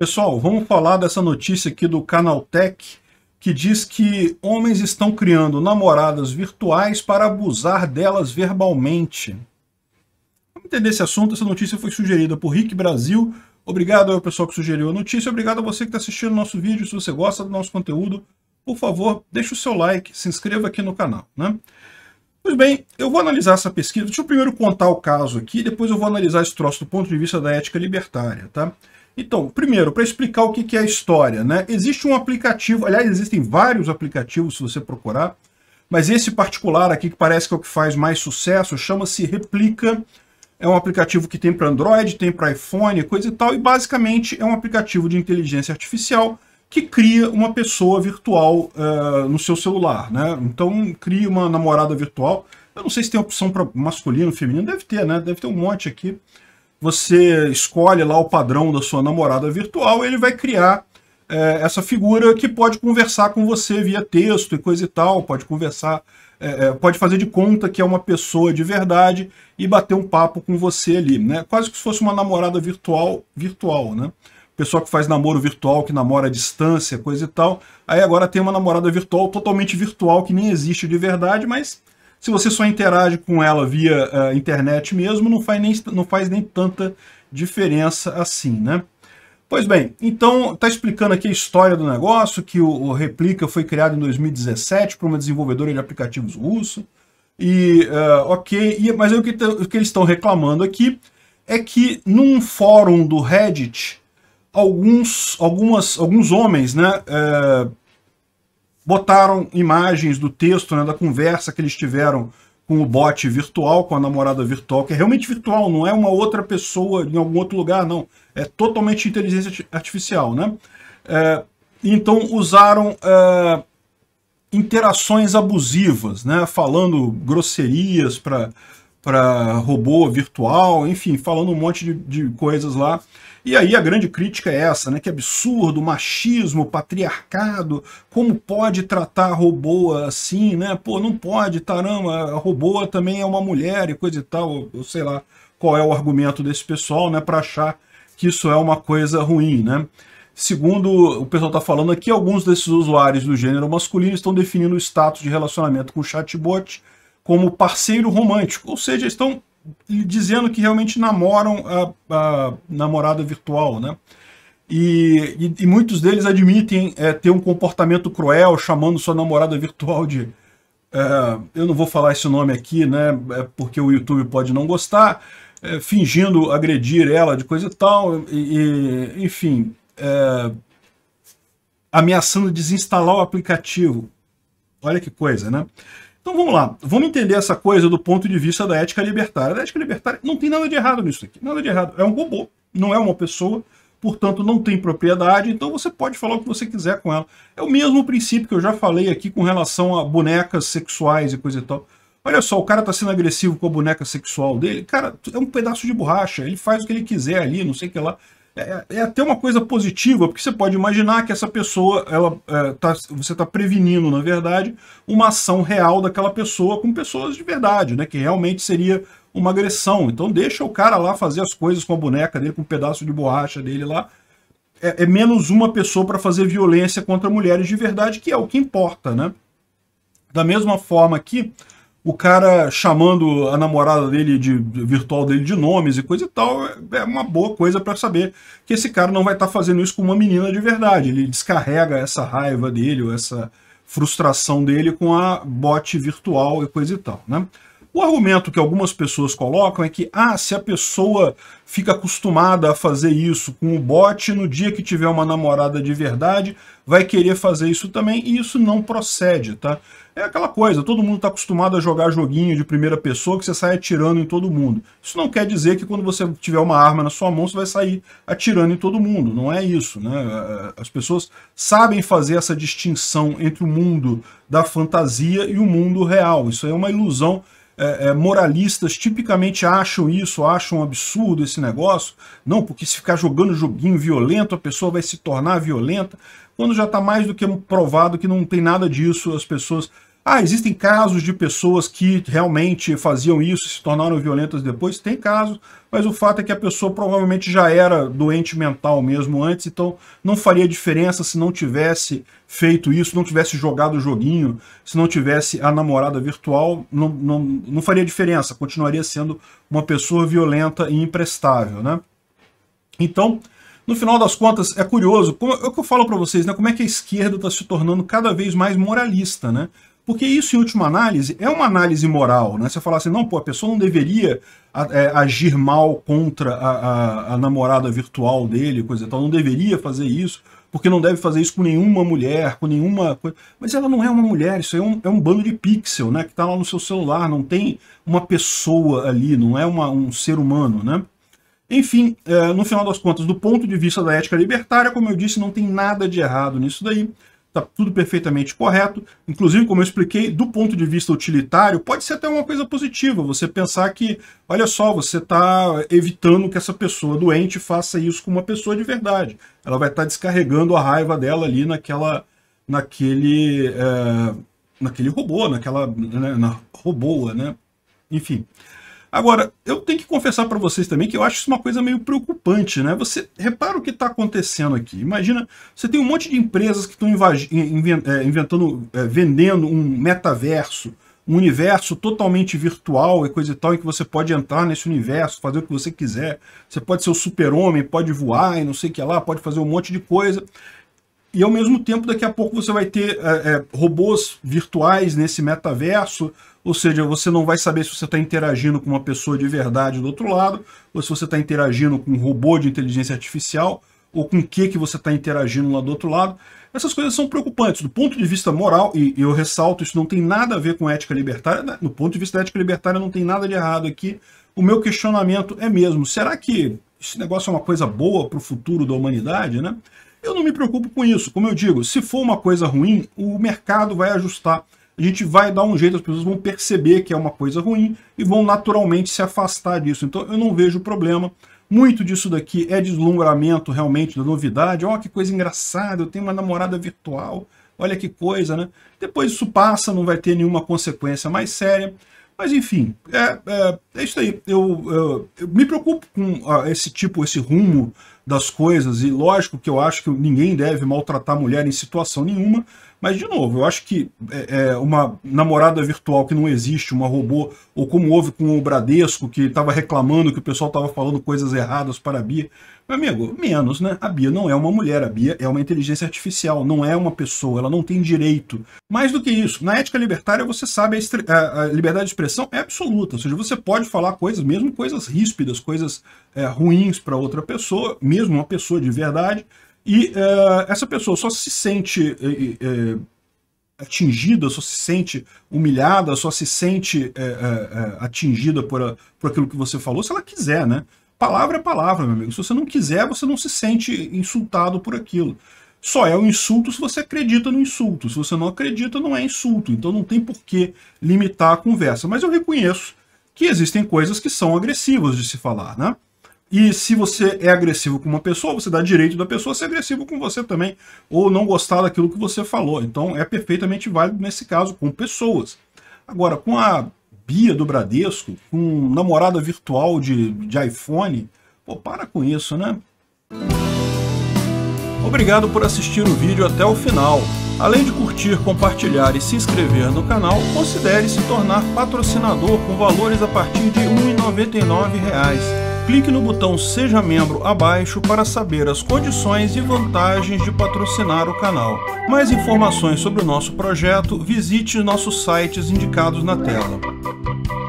Pessoal, vamos falar dessa notícia aqui do Canaltech, que diz que homens estão criando namoradas virtuais para abusar delas verbalmente. Vamos entender esse assunto. Essa notícia foi sugerida por Rick Brasil. Obrigado ao pessoal que sugeriu a notícia. Obrigado a você que está assistindo o nosso vídeo. Se você gosta do nosso conteúdo, por favor, deixe o seu like, se inscreva aqui no canal. Né? Pois bem, eu vou analisar essa pesquisa. Deixa eu primeiro contar o caso aqui, depois eu vou analisar esse troço do ponto de vista da ética libertária. Tá? Então, primeiro, para explicar o que é a história, né? Existe um aplicativo, aliás, existem vários aplicativos se você procurar, mas esse particular aqui, que parece que é o que faz mais sucesso, chama-se Replica. É um aplicativo que tem para Android, tem para iPhone, coisa e tal, e basicamente é um aplicativo de inteligência artificial que cria uma pessoa virtual uh, no seu celular, né? Então, cria uma namorada virtual. Eu não sei se tem opção para masculino, feminino, deve ter, né? Deve ter um monte aqui você escolhe lá o padrão da sua namorada virtual, ele vai criar é, essa figura que pode conversar com você via texto e coisa e tal, pode conversar, é, é pode fazer de conta que é uma pessoa de verdade e bater um papo com você ali, né? Quase que se fosse uma namorada virtual, virtual, né? Pessoal que faz namoro virtual, que namora à distância, coisa e tal. Aí agora tem uma namorada virtual totalmente virtual, que nem existe de verdade, mas se você só interage com ela via uh, internet mesmo, não faz, nem, não faz nem tanta diferença assim, né? Pois bem, então está explicando aqui a história do negócio, que o, o Replica foi criado em 2017 por uma desenvolvedora de aplicativos russa, e uh, ok, e, mas o que, o que eles estão reclamando aqui é que num fórum do Reddit, alguns, algumas, alguns homens né, uh, botaram imagens do texto, né, da conversa que eles tiveram com o bot virtual, com a namorada virtual, que é realmente virtual, não é uma outra pessoa em algum outro lugar, não. É totalmente inteligência artificial, né? É, então usaram é, interações abusivas, né? Falando grosserias para robô virtual, enfim, falando um monte de, de coisas lá e aí a grande crítica é essa, né? Que absurdo, machismo, patriarcado, como pode tratar a robô assim, né? Pô, não pode, tarama, a robô também é uma mulher e coisa e tal, eu sei lá qual é o argumento desse pessoal, né, para achar que isso é uma coisa ruim, né? Segundo o pessoal está falando aqui, alguns desses usuários do gênero masculino estão definindo o status de relacionamento com o chatbot como parceiro romântico, ou seja, estão dizendo que realmente namoram a, a namorada virtual, né? E, e, e muitos deles admitem é, ter um comportamento cruel, chamando sua namorada virtual de... É, eu não vou falar esse nome aqui, né? É porque o YouTube pode não gostar, é, fingindo agredir ela de coisa e tal, e, e enfim, é, ameaçando desinstalar o aplicativo. Olha que coisa, né? Então vamos lá, vamos entender essa coisa do ponto de vista da ética libertária. A ética libertária não tem nada de errado nisso aqui, nada de errado. É um robô, não é uma pessoa, portanto não tem propriedade, então você pode falar o que você quiser com ela. É o mesmo princípio que eu já falei aqui com relação a bonecas sexuais e coisa e tal. Olha só, o cara tá sendo agressivo com a boneca sexual dele, cara, é um pedaço de borracha, ele faz o que ele quiser ali, não sei o que lá. É, é, é, até uma coisa positiva, porque você pode imaginar que essa pessoa, ela, é, tá, você está prevenindo, na verdade, uma ação real daquela pessoa com pessoas de verdade, né? Que realmente seria uma agressão. Então deixa o cara lá fazer as coisas com a boneca dele, com um pedaço de borracha dele lá. É, é menos uma pessoa para fazer violência contra mulheres de verdade, que é o que importa, né? Da mesma forma que o cara chamando a namorada dele de, virtual dele de nomes e coisa e tal, é, é uma boa coisa para saber que esse cara não vai estar tá fazendo isso com uma menina de verdade. Ele descarrega essa raiva dele ou essa frustração dele com a bot virtual e coisa e tal, né? O argumento que algumas pessoas colocam é que, ah, se a pessoa fica acostumada a fazer isso com o bote, no dia que tiver uma namorada de verdade, vai querer fazer isso também, e isso não procede, tá? É aquela coisa, todo mundo está acostumado a jogar joguinho de primeira pessoa que você sai atirando em todo mundo. Isso não quer dizer que quando você tiver uma arma na sua mão, você vai sair atirando em todo mundo. Não é isso, né? As pessoas sabem fazer essa distinção entre o mundo da fantasia e o mundo real. Isso é uma ilusão é, é, moralistas tipicamente acham isso, acham um absurdo esse negócio. Não, porque se ficar jogando joguinho violento, a pessoa vai se tornar violenta. Quando já está mais do que provado que não tem nada disso, as pessoas ah, existem casos de pessoas que realmente faziam isso e se tornaram violentas depois? Tem casos, mas o fato é que a pessoa provavelmente já era doente mental mesmo antes, então não faria diferença se não tivesse feito isso, não tivesse jogado o joguinho, se não tivesse a namorada virtual, não, não, não faria diferença, continuaria sendo uma pessoa violenta e imprestável, né? Então, no final das contas, é curioso, como, é o que eu falo para vocês, né? Como é que a esquerda está se tornando cada vez mais moralista, né? Porque isso, em última análise, é uma análise moral. Né? Você falar assim, não, pô, a pessoa não deveria é, agir mal contra a, a, a namorada virtual dele, coisa e tal, não deveria fazer isso, porque não deve fazer isso com nenhuma mulher, com nenhuma coisa. Mas ela não é uma mulher, isso é um, é um bando de pixel, né? Que está lá no seu celular, não tem uma pessoa ali, não é uma, um ser humano, né? Enfim, é, no final das contas, do ponto de vista da ética libertária, como eu disse, não tem nada de errado nisso daí. Está tudo perfeitamente correto. Inclusive, como eu expliquei, do ponto de vista utilitário, pode ser até uma coisa positiva. Você pensar que, olha só, você está evitando que essa pessoa doente faça isso com uma pessoa de verdade. Ela vai estar tá descarregando a raiva dela ali naquela, naquele, é, naquele robô, naquela né, na robôa, né? Enfim. Agora, eu tenho que confessar para vocês também que eu acho isso uma coisa meio preocupante, né? Você repara o que está acontecendo aqui. Imagina, você tem um monte de empresas que estão é, inventando, é, vendendo um metaverso, um universo totalmente virtual e coisa e tal, em que você pode entrar nesse universo, fazer o que você quiser. Você pode ser o super-homem, pode voar e não sei o que lá, pode fazer um monte de coisa e ao mesmo tempo, daqui a pouco você vai ter é, é, robôs virtuais nesse metaverso, ou seja, você não vai saber se você está interagindo com uma pessoa de verdade do outro lado, ou se você está interagindo com um robô de inteligência artificial, ou com o que, que você está interagindo lá do outro lado. Essas coisas são preocupantes. Do ponto de vista moral, e eu ressalto, isso não tem nada a ver com ética libertária, né? do ponto de vista da ética libertária não tem nada de errado aqui. O meu questionamento é mesmo, será que esse negócio é uma coisa boa para o futuro da humanidade, né? Eu não me preocupo com isso. Como eu digo, se for uma coisa ruim, o mercado vai ajustar. A gente vai dar um jeito, as pessoas vão perceber que é uma coisa ruim e vão naturalmente se afastar disso. Então eu não vejo problema. Muito disso daqui é deslumbramento realmente da novidade. Olha que coisa engraçada, eu tenho uma namorada virtual. Olha que coisa, né? Depois isso passa, não vai ter nenhuma consequência mais séria. Mas enfim, é, é, é isso aí. Eu, eu, eu me preocupo com uh, esse tipo, esse rumo das coisas, e lógico que eu acho que ninguém deve maltratar a mulher em situação nenhuma, mas, de novo, eu acho que é, é, uma namorada virtual que não existe, uma robô, ou como houve com o Bradesco, que estava reclamando que o pessoal estava falando coisas erradas para a Bia, amigo, menos, né? A Bia não é uma mulher, a Bia é uma inteligência artificial, não é uma pessoa, ela não tem direito. Mais do que isso, na ética libertária você sabe a, a liberdade de expressão é absoluta, ou seja, você pode falar coisas, mesmo coisas ríspidas, coisas é, ruins para outra pessoa, mesmo uma pessoa de verdade, e é, essa pessoa só se sente é, é, atingida, só se sente humilhada, só se sente atingida por, a, por aquilo que você falou, se ela quiser, né? Palavra é palavra, meu amigo. Se você não quiser, você não se sente insultado por aquilo. Só é um insulto se você acredita no insulto. Se você não acredita, não é insulto. Então não tem por que limitar a conversa. Mas eu reconheço que existem coisas que são agressivas de se falar, né? E se você é agressivo com uma pessoa, você dá direito da pessoa ser agressivo com você também, ou não gostar daquilo que você falou. Então é perfeitamente válido nesse caso com pessoas. Agora, com a Bia do Bradesco com namorada virtual de, de iPhone. Pô, para com isso, né? Obrigado por assistir o vídeo até o final. Além de curtir, compartilhar e se inscrever no canal, considere se tornar patrocinador com valores a partir de R$ 1,99 clique no botão Seja Membro abaixo para saber as condições e vantagens de patrocinar o canal. Mais informações sobre o nosso projeto, visite nossos sites indicados na tela. Thank you.